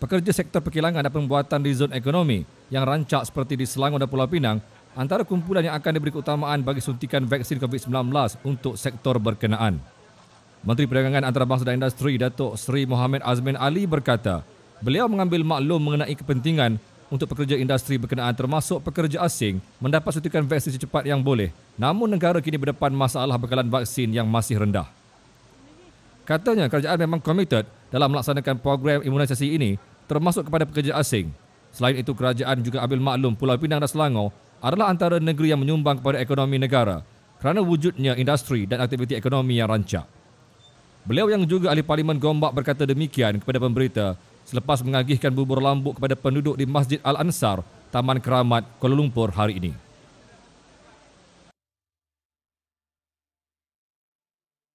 pekerja sektor perkilangan dan pembuatan di zon ekonomi yang rancak seperti di Selangor dan Pulau Pinang antara kumpulan yang akan diberi keutamaan bagi suntikan vaksin COVID-19 untuk sektor berkenaan. Menteri Perdagangan Antarabangsa dan Industri Datuk Seri Mohamed Azmin Ali berkata, beliau mengambil maklum mengenai kepentingan untuk pekerja industri berkenaan termasuk pekerja asing mendapat suntikan vaksin secepat yang boleh. Namun negara kini berdepan masalah bekalan vaksin yang masih rendah. Katanya kerajaan memang komited dalam melaksanakan program imunisasi ini termasuk kepada pekerja asing. Selain itu, kerajaan juga ambil maklum Pulau Pinang dan Selangor adalah antara negeri yang menyumbang kepada ekonomi negara kerana wujudnya industri dan aktiviti ekonomi yang rancak. Beliau yang juga ahli Parlimen Gombak berkata demikian kepada pemberita selepas mengagihkan bubur lambuk kepada penduduk di Masjid Al-Ansar, Taman Keramat, Kuala Lumpur hari ini.